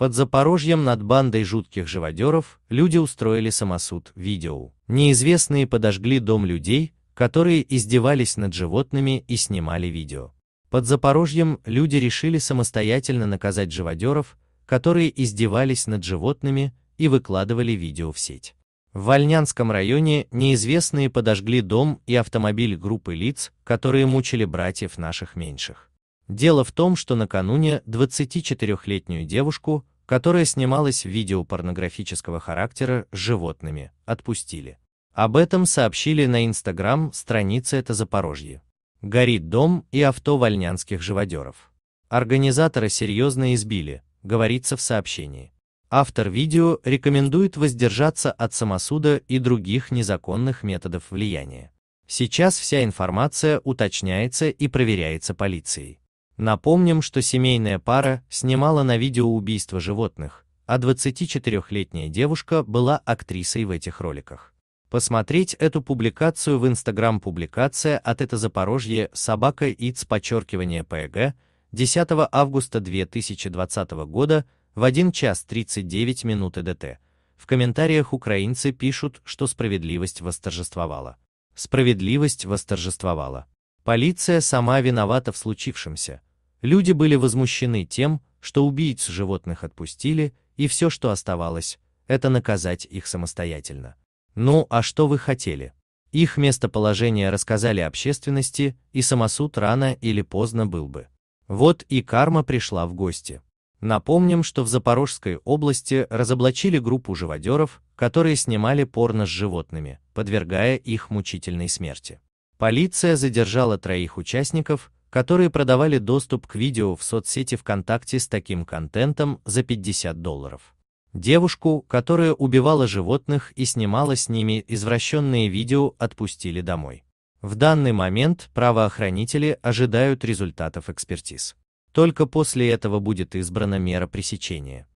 Под Запорожьем над бандой жутких живодеров люди устроили самосуд, видео. Неизвестные подожгли дом людей, которые издевались над животными и снимали видео. Под Запорожьем люди решили самостоятельно наказать живодеров, которые издевались над животными и выкладывали видео в сеть. В Вольнянском районе неизвестные подожгли дом и автомобиль группы лиц, которые мучили братьев наших меньших. Дело в том, что накануне 24-летнюю девушку которая снималась в видео порнографического характера с животными, отпустили. Об этом сообщили на Инстаграм странице «Это Запорожье». Горит дом и авто вольнянских живодеров. Организатора серьезно избили, говорится в сообщении. Автор видео рекомендует воздержаться от самосуда и других незаконных методов влияния. Сейчас вся информация уточняется и проверяется полицией. Напомним, что семейная пара снимала на видео убийство животных, а 24-летняя девушка была актрисой в этих роликах. Посмотреть эту публикацию в Instagram публикация от это Запорожье собака иц подчеркивание ПЭГ 10 августа 2020 года в 1 час 39 минут ДТ. В комментариях украинцы пишут, что справедливость восторжествовала. Справедливость восторжествовала. Полиция сама виновата в случившемся. Люди были возмущены тем, что убийц животных отпустили, и все, что оставалось, это наказать их самостоятельно. Ну а что вы хотели? Их местоположение рассказали общественности, и самосуд рано или поздно был бы. Вот и карма пришла в гости. Напомним, что в Запорожской области разоблачили группу живодеров, которые снимали порно с животными, подвергая их мучительной смерти. Полиция задержала троих участников, которые продавали доступ к видео в соцсети ВКонтакте с таким контентом за 50 долларов. Девушку, которая убивала животных и снимала с ними извращенные видео, отпустили домой. В данный момент правоохранители ожидают результатов экспертиз. Только после этого будет избрана мера пресечения.